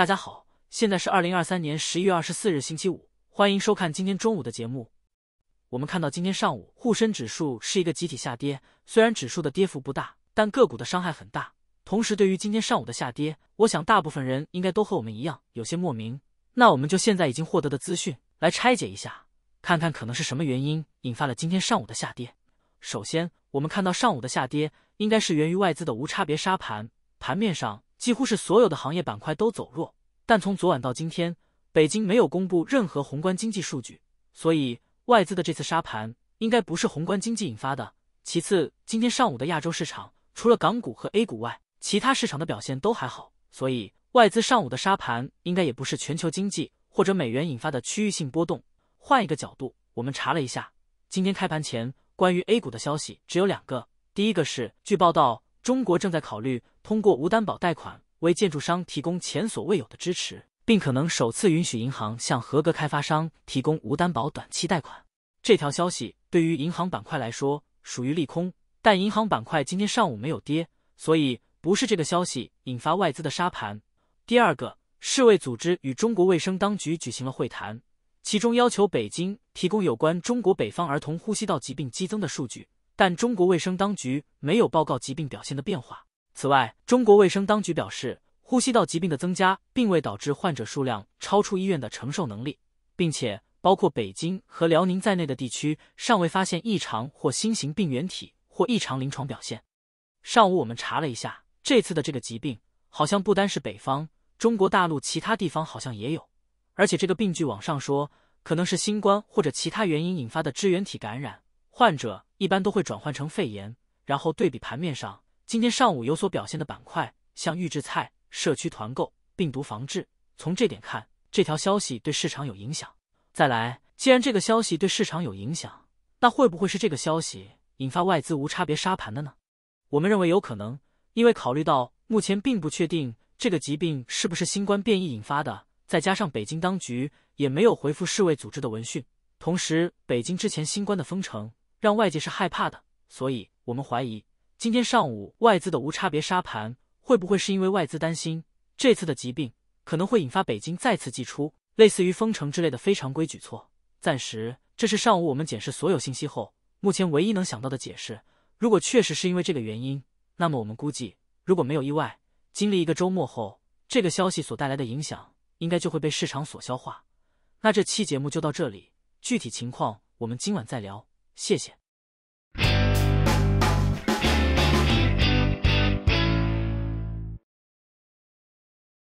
大家好，现在是二零二三年十一月二十四日星期五，欢迎收看今天中午的节目。我们看到今天上午沪深指数是一个集体下跌，虽然指数的跌幅不大，但个股的伤害很大。同时，对于今天上午的下跌，我想大部分人应该都和我们一样有些莫名。那我们就现在已经获得的资讯来拆解一下，看看可能是什么原因引发了今天上午的下跌。首先，我们看到上午的下跌应该是源于外资的无差别杀盘，盘面上几乎是所有的行业板块都走弱。但从昨晚到今天，北京没有公布任何宏观经济数据，所以外资的这次杀盘应该不是宏观经济引发的。其次，今天上午的亚洲市场，除了港股和 A 股外，其他市场的表现都还好，所以外资上午的杀盘应该也不是全球经济或者美元引发的区域性波动。换一个角度，我们查了一下，今天开盘前关于 A 股的消息只有两个，第一个是据报道，中国正在考虑通过无担保贷款。为建筑商提供前所未有的支持，并可能首次允许银行向合格开发商提供无担保短期贷款。这条消息对于银行板块来说属于利空，但银行板块今天上午没有跌，所以不是这个消息引发外资的沙盘。第二个，世卫组织与中国卫生当局举行了会谈，其中要求北京提供有关中国北方儿童呼吸道疾病激增的数据，但中国卫生当局没有报告疾病表现的变化。此外，中国卫生当局表示，呼吸道疾病的增加并未导致患者数量超出医院的承受能力，并且包括北京和辽宁在内的地区尚未发现异常或新型病原体或异常临床表现。上午我们查了一下，这次的这个疾病好像不单是北方，中国大陆其他地方好像也有，而且这个病据网上说可能是新冠或者其他原因引发的支原体感染，患者一般都会转换成肺炎。然后对比盘面上。今天上午有所表现的板块，像预制菜、社区团购、病毒防治。从这点看，这条消息对市场有影响。再来，既然这个消息对市场有影响，那会不会是这个消息引发外资无差别杀盘的呢？我们认为有可能，因为考虑到目前并不确定这个疾病是不是新冠变异引发的，再加上北京当局也没有回复世卫组织的闻讯，同时北京之前新冠的封城让外界是害怕的，所以我们怀疑。今天上午外资的无差别杀盘，会不会是因为外资担心这次的疾病可能会引发北京再次祭出类似于封城之类的非常规举措？暂时，这是上午我们检视所有信息后，目前唯一能想到的解释。如果确实是因为这个原因，那么我们估计，如果没有意外，经历一个周末后，这个消息所带来的影响应该就会被市场所消化。那这期节目就到这里，具体情况我们今晚再聊。谢谢。